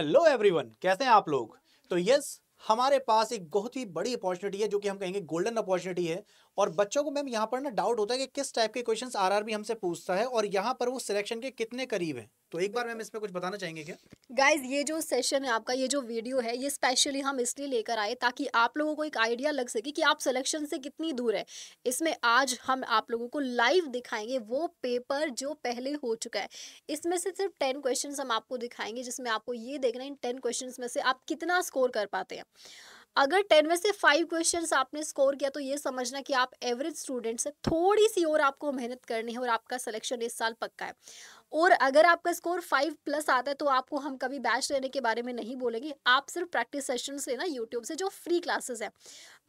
Hello everyone कैसे हैं आप लोग तो यस हमारे पास एक बहुत ही बड़ी अपॉर्चुनिटी है जो कि हम कहेंगे गोल्डन अपॉर्चुनिटी है और बच्चों को मैम यहाँ पर ना डाउट होता है कि किस टाइप के क्वेश्चंस आरआरबी हमसे पूछता है और यहाँ पर वो सिलेक्शन के कितने करीब है तो एक बार मैम इसमें कुछ बताना चाहेंगे क्या गाइज ये जो सेशन है आपका ये जो वीडियो है ये स्पेशली हम इसलिए लेकर आए ताकि आप लोगों को एक आइडिया लग सके कि आप सिलेक्शन से कितनी दूर है इसमें आज हम आप लोगों को लाइव दिखाएंगे वो पेपर जो पहले हो चुका है इसमें से सिर्फ टेन क्वेश्चन हम आपको दिखाएंगे जिसमें आपको ये देखना है इन टेन क्वेश्चन में से आप कितना स्कोर कर पाते हैं अगर टेन में से फाइव क्वेश्चन आपने स्कोर किया तो ये समझना कि आप एवरेज स्टूडेंट्स हैं थोड़ी सी और आपको मेहनत करनी है और आपका सिलेक्शन इस साल पक्का है और अगर आपका स्कोर फाइव प्लस आता है तो आपको हम कभी बैच लेने के बारे में नहीं बोलेंगे आप सिर्फ प्रैक्टिस सेशन लेना यूट्यूब से जो फ्री क्लासेस है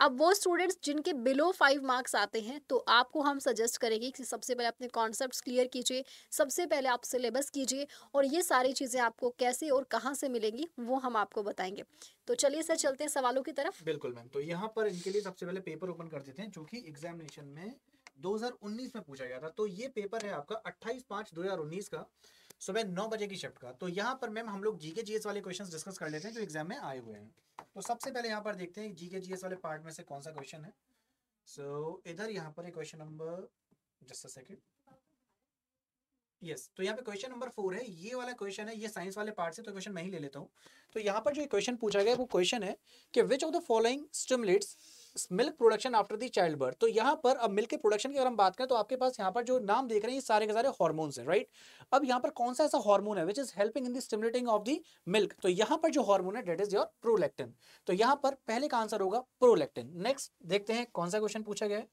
अब वो स्टूडेंट्स जिनके बिलो फाइव मार्क्स आते हैं तो आपको हम सजेस्ट करेंगे कि सबसे पहले अपने कॉन्सेप्ट क्लियर कीजिए सबसे पहले आप सिलेबस कीजिए और ये सारी चीज़ें आपको कैसे और कहाँ से मिलेंगी वो हम आपको बताएंगे तो चलिए सर चलते हैं सवालों की तरफ बिल्कुल मैम तो यहाँ पर इनके लिए सबसे पहले पेपर ओपन कर देते हैं जो कि एग्जामिनेशन में 2019 में पूछा गया था तो ये पेपर है आपका 28 पांच 2019 का सुबह नौ बजे की शिफ्ट का तो यहाँ पर मैम हम लोग जीके जीएस वाले क्वेश्चंस डिस्कस कर लेते हैं जो एग्जाम में आए हुए हैं तो सबसे पहले यहाँ पर देखते हैं जीके जीएस वाले पार्ट में से कौन सा क्वेश्चन है सो so, इधर यहाँ पर question number just second yes yes, तो यहाँ पे क्वेश्चन नंबर फोर है ये वाला क्वेश्चन है ये साइंस वाले पार्ट से तो क्वेश्चन मैं ही ले लेता हूँ तो यहाँ पर जो क्वेश्चन पूछा गया वो क्वेश्चन है कि which of the following stimulates milk production after the child birth तो यहाँ पर अब मिल्क के प्रोडक्शन की अगर हम बात करें तो आपके पास यहाँ पर जो नाम देख रहे हैं ये सारे के सारे हार्मोन्स हैं राइट अब यहाँ पर कौन सा ऐसा हार्मोन है which is helping in the stimulating of the milk तो यहाँ पर जो हार्मोन है डेट इज योर प्रोलेक्टिन तो यहाँ पर पहले का आंसर होगा प्रोलेक्टिन नेक्स्ट देखते हैं कौन सा क्वेश्चन पूछा गया है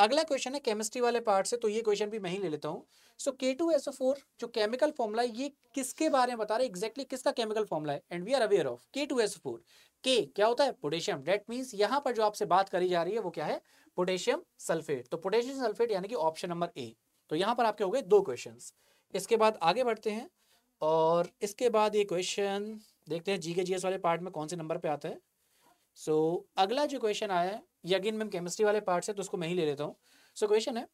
अगला क्वेश्चन है केमिस्ट्री वाले पार्ट से तो ये क्वेश्चन भी मैं ही ले लेता हूँ so K two S O four जो केमिकल फॉर्मुला है ये किसके बारे में बता रहे हैं एग्जैक्टली किसका केमिकल फॉर्मुला है and we are aware of K two S O four के क्या होता है पोटेशियम डेट मीन्स यहां पर जो आपसे बात करी जा रही है वो क्या है पोटेशियम सल्फेट तो पोटेशियम सल्फेट यानी कि ऑप्शन नंबर ए तो यहां पर आपके हो गए दो क्वेश्चन इसके बाद आगे बढ़ते हैं और इसके बाद ये क्वेश्चन देखते हैं जीके जीएस वाले पार्ट में कौन से नंबर पे आता है सो so, अगला जो क्वेश्चन आया है ये अगेन मैम केमिस्ट्री वाले पार्ट से तो उसको मैं ही ले लेता हूँ सो क्वेश्चन है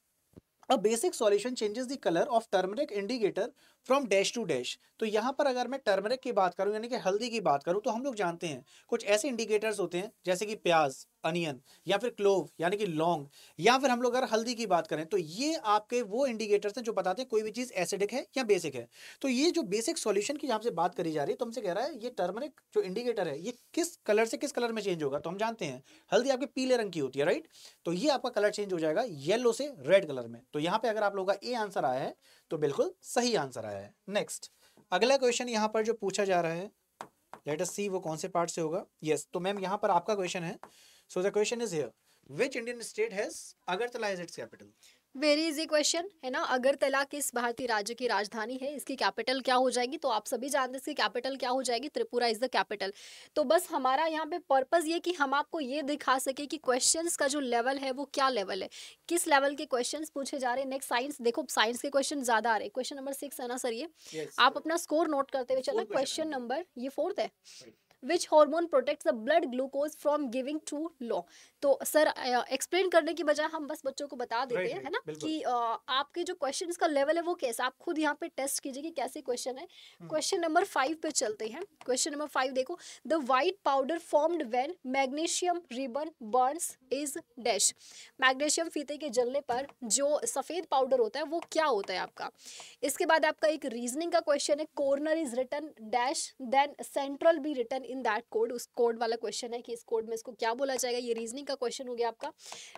a basic solution changes the colour of turmeric indicator from dash to dash तो यहाँ पर अगर मैं टर्मरिक की बात करूँ यानी कि हल्दी की बात करूँ तो हम लोग जानते हैं कुछ ऐसे इंडिकेटर्स होते हैं जैसे कि प्याज अनियन या फिर क्लोव यानी कि लौंग या फिर हम लोग अगर हल्दी की बात करें तो ये आपके वो इंडिकेटर्स हैं जो बताते हैं कोई भी चीज़ एसिडिक है या बेसिक है तो ये जो बेसिक सॉल्यूशन की यहाँ से बात करी जा रही है तो हमसे कह रहा है ये टर्मरिक जो इंडिकेटर है ये किस कलर से किस कलर में चेंज होगा तो हम जानते हैं हल्दी आपके पीले रंग की होती है राइट तो ये आपका कलर चेंज हो जाएगा येलो से रेड कलर में तो यहाँ पर अगर आप लोगों का ए आंसर आया है तो बिल्कुल सही आंसर आया है नेक्स्ट अगला क्वेश्चन यहाँ पर जो पूछा जा रहा है लेट अस सी वो कौन से पार्ट से होगा यस yes, तो मैम यहाँ पर आपका क्वेश्चन है so the question is here which Indian state has Agartala is its capital very easy question है ना अगरतला किस भारतीय राज्य की राजधानी है इसकी कैपिटल क्या हो जाएगी तो आप सभी जानते हैं इसकी कैपिटल क्या हो जाएगी त्रिपुरा इज द कैपिटल तो बस हमारा यहाँ पे पर्पज़ ये कि हम आपको ये दिखा सके कि क्वेश्चंस का जो लेवल है वो क्या लेवल है किस लेवल के क्वेश्चन पूछे जा रहे हैं नेक्स्ट साइंस देखो साइंस के क्वेश्चन ज़्यादा आ रहे हैं क्वेश्चन नंबर सिक्स है ना सर ये yes. आप अपना स्कोर नोट करते हुए चलो क्वेश्चन नंबर ये फोर्थ है which hormone protect the blood glucose from giving too low तो सर एक्सप्लेन करने की बजाय हम बस बच्चों को बता देते हैं है ना कि आपके जो क्वेश्चन का लेवल है वो कैसा आप खुद यहाँ पे टेस्ट कीजिए कि कैसे क्वेश्चन है क्वेश्चन नंबर फाइव पे चलते हैं क्वेश्चन नंबर फाइव देखो the white powder formed when magnesium ribbon burn is dash magnesium फीते के जलने पर जो सफ़ेद पाउडर होता है वो क्या होता है आपका इसके बाद आपका एक रीजनिंग का क्वेश्चन है corner is return dash then central B return in that code उस कोड वाला क्वेश्चन है कि इस कोड में इसको क्या बोला जाएगा ये रीजनिंग का क्वेश्चन हो गया आपका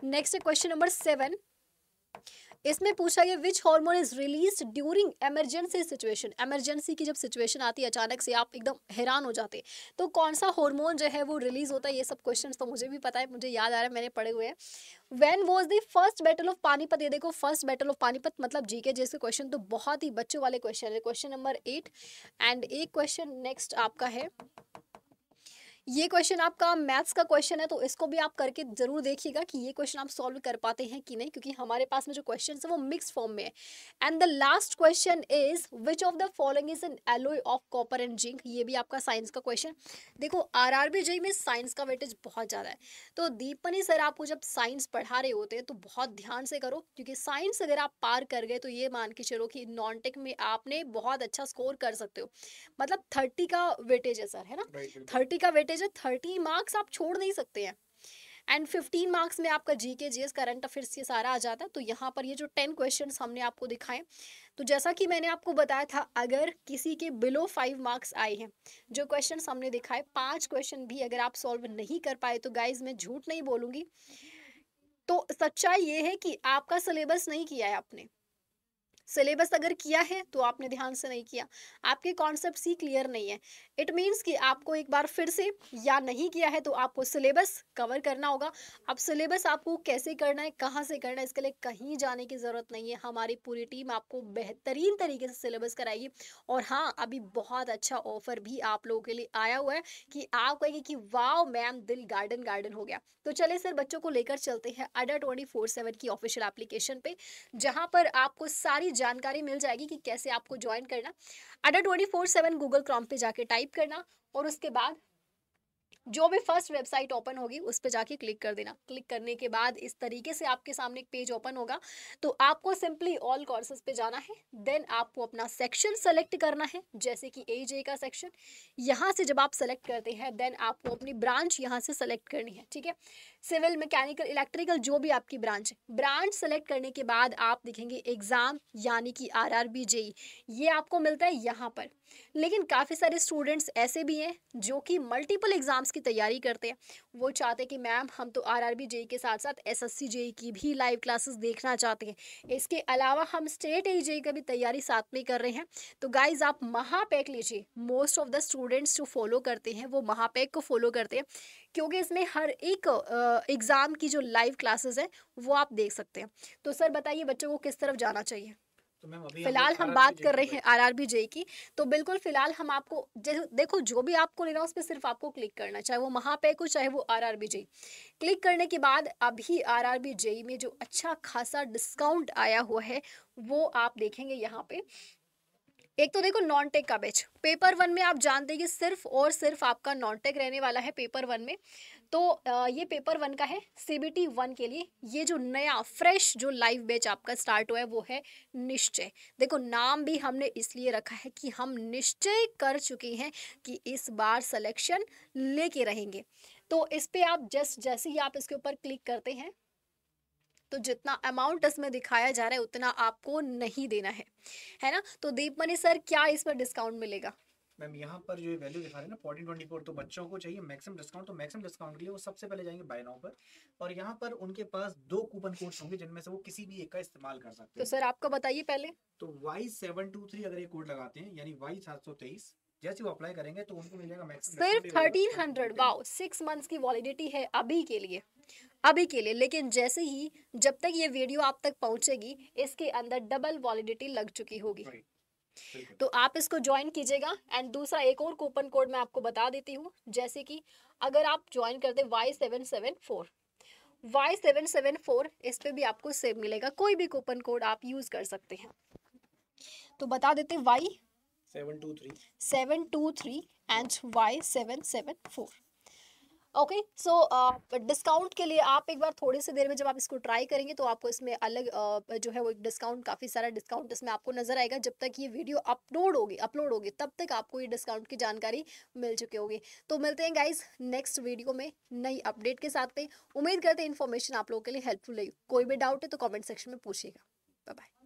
नेक्स्ट है क्वेश्चन नंबर सेवन इसमें पूछा गया which hormone is release during emergency situation emergency की जब सिचुएशन आती है अचानक से आप एकदम हैरान हो जाते तो कौन सा हार्मोन जो है वो रिलीज होता है ये सब क्वेश्चन तो मुझे भी पता है मुझे याद आ रहा है मैंने पढ़े हुए हैं when was the first battle of Panipat ये देखो फर्स्ट बैटल ऑफ पानीपत मतलब जी के जैसे क्वेश्चन तो बहुत ही बच्चों वाले क्वेश्चन है क्वेश्चन नंबर एट एंड एक क्वेश्चन नेक्स्ट आपका है ये क्वेश्चन आपका मैथ्स का क्वेश्चन है तो इसको भी आप करके जरूर देखिएगा कि ये क्वेश्चन आप सॉल्व कर पाते हैं कि नहीं क्योंकि हमारे पास में जो क्वेश्चन है वो मिक्स फॉर्म में है and the last question is which of the following is an alloy of copper and zinc ये भी आपका साइंस का क्वेश्चन देखो आर आर बी में साइंस का वेटेज बहुत ज़्यादा है तो दीपनी सर आपको जब साइंस पढ़ा रहे होते हैं तो बहुत ध्यान से करो क्योंकि साइंस अगर आप पार कर गए तो ये मान के चलो कि नॉन टेक में आपने बहुत अच्छा स्कोर कर सकते हो मतलब थर्टी का वेटेज है सर है ना थर्टी का वेटेज मेजर थर्टी मार्क्स आप छोड़ नहीं सकते हैं एंड फिफ्टीन मार्क्स में आपका जी के जी एस करंट अफेयर्स ये सारा आ जाता है तो यहाँ पर ये जो टेन क्वेश्चन हमने आपको दिखाए तो जैसा कि मैंने आपको बताया था अगर किसी के बिलो फाइव मार्क्स आए हैं जो क्वेश्चन हमने दिखाए पांच क्वेश्चन भी अगर आप सॉल्व नहीं कर पाए तो गाइज मैं झूठ नहीं बोलूँगी तो सच्चाई ये है कि आपका सिलेबस नहीं किया है आपने सिलेबस अगर किया है तो आपने ध्यान से नहीं किया आपके कॉन्सेप्ट ही क्लियर नहीं है इट मीन्स कि आपको एक बार फिर से या नहीं किया है तो आपको सिलेबस कवर करना होगा अब सिलेबस आपको कैसे करना है कहाँ से करना है इसके लिए कहीं जाने की ज़रूरत नहीं है हमारी पूरी टीम आपको बेहतरीन तरीके से सिलेबस कराएगी और हाँ अभी बहुत अच्छा ऑफर भी आप लोगों के लिए आया हुआ है कि आप कहेंगे कि वाओ मैम दिल गार्डन गार्डन हो गया तो चले सर बच्चों को लेकर चलते हैं अडर ट्वेंटी फोर सेवन की ऑफिशियल एप्लीकेशन पे जहाँ पर आपको सारी जानकारी मिल जाएगी कि कैसे आपको ज्वाइन करना Adda twenty four seven Google Chrome पे जाके टाइप करना और उसके बाद जो भी फर्स्ट वेबसाइट ओपन होगी उस पर जाके क्लिक कर देना क्लिक करने के बाद इस तरीके से आपके सामने एक पेज ओपन होगा तो आपको सिंपली ऑल कोर्सेज पे जाना है देन आपको अपना सेक्शन सेलेक्ट करना है जैसे कि ए जे का सेक्शन यहाँ से जब आप सेलेक्ट करते हैं देन आपको अपनी ब्रांच यहाँ से सेलेक्ट करनी है ठीक है सिविल मैकेनिकल इलेक्ट्रिकल जो भी आपकी ब्रांच है ब्रांच सेलेक्ट करने के बाद आप देखेंगे एग्ज़ाम यानी कि आर आर बी जे ये आपको मिलता है यहाँ पर लेकिन काफ़ी सारे स्टूडेंट्स ऐसे भी हैं जो कि मल्टीपल एग्ज़ाम्स की तैयारी करते हैं वो चाहते हैं कि मैम हम तो आर आर बी जेई के साथ साथ एस एस सी जेई की भी लाइव क्लासेस देखना चाहते हैं इसके अलावा हम स्टेट ए जे का भी तैयारी साथ में कर रहे हैं तो गाइज आप महापैक लीजिए मोस्ट ऑफ द स्टूडेंट्स जो फॉलो करते हैं वो महापैक को फॉलो करते हैं क्योंकि इसमें हर एक एग्ज़ाम की जो लाइव क्लासेस हैं वो आप देख सकते हैं तो सर बताइए बच्चों को किस तरफ जाना चाहिए तो फिलहाल हम बात कर रहे हैं आर आर बी जे की तो बिल्कुल फिलहाल हम आपको देखो जो भी आपको लेना उस पर सिर्फ आपको क्लिक करना चाहे वो महापैक हो चाहे वो R R B J click करने के बाद अभी आर आर बी जे में जो अच्छा खासा डिस्काउंट आया हुआ है वो आप देखेंगे यहाँ पे एक तो देखो नॉन टेक का बैच पेपर वन में आप जानते हैं कि सिर्फ और सिर्फ आपका नॉन टेक रहने वाला है पेपर वन में तो ये पेपर वन का है सी बी टी वन के लिए ये जो नया फ्रेश जो लाइव बैच आपका स्टार्ट हुआ है वो है निश्चय देखो नाम भी हमने इसलिए रखा है कि हम निश्चय कर चुके हैं कि इस बार सिलेक्शन लेके रहेंगे तो इस पर आप जस्ट जैसे ही आप इसके ऊपर क्लिक करते हैं तो जितना अमाउंट इसमें दिखाया जा रहा है उतना आपको नहीं देना है है ना तो दीपमणि सर क्या इस पर डिस्काउंट मिलेगा मैम यहाँ पर जो वैल्यू दिखा रहे हैं ना फोर्टीन तो बच्चों को चाहिए मैक्सिमम डिस्काउंट तो मैक्सिमम डिस्काउंट के लिए वो सबसे पहले जाएंगे बाय नाउ पर और यहाँ पर उनके पास दो कूपन कोड्स होंगे जिनमें से वो किसी भी एक का इस्तेमाल कर सकते तो हैं तो सर आपको बताइए पहले तो वाई सेवन टू थ्री अगर ये कोड लगाते हैं यानी वाई सात सौ तेईस जैसे वो अप्लाई करेंगे तो उनको मिल जाएगा मैक्सिमम सिर्फ thirteen hundred wow six months की वैलिडिटी है अभी के लिए अभी के लिए लेकिन जैसे ही जब तक ये वीडियो आप तक पहुंचेगी इसके अंदर डबल वैलिडिटी लग चुकी होगी तो आप इसको ज्वाइन कीजिएगा एंड दूसरा एक और कूपन कोड मैं आपको बता देती हूँ जैसे कि अगर आप ज्वाइन करते Y seven seven four Y seven seven four इस पर भी आपको सेव मिलेगा कोई भी कूपन कोड आप यूज़ कर सकते हैं तो बता देते Y seven two three seven two three and Y seven seven four okay so discount के लिए आप एक बार थोड़ी सी देर में जब आप इसको ट्राई करेंगे तो आपको इसमें अलग uh, जो है वो एक डिस्काउंट काफ़ी सारा डिस्काउंट इसमें आपको नजर आएगा जब तक ये वीडियो अपलोड होगी अपलोड होगी तब तक आपको ये डिस्काउंट की जानकारी मिल चुकी होगी तो मिलते हैं गाइज नेक्स्ट वीडियो में नई अपडेट के साथ में उम्मीद करते हैं इन्फॉर्मेशन आप लोगों के लिए हेल्पफुल रही कोई भी डाउट है तो कॉमेंट सेक्शन में पूछिएगा बाय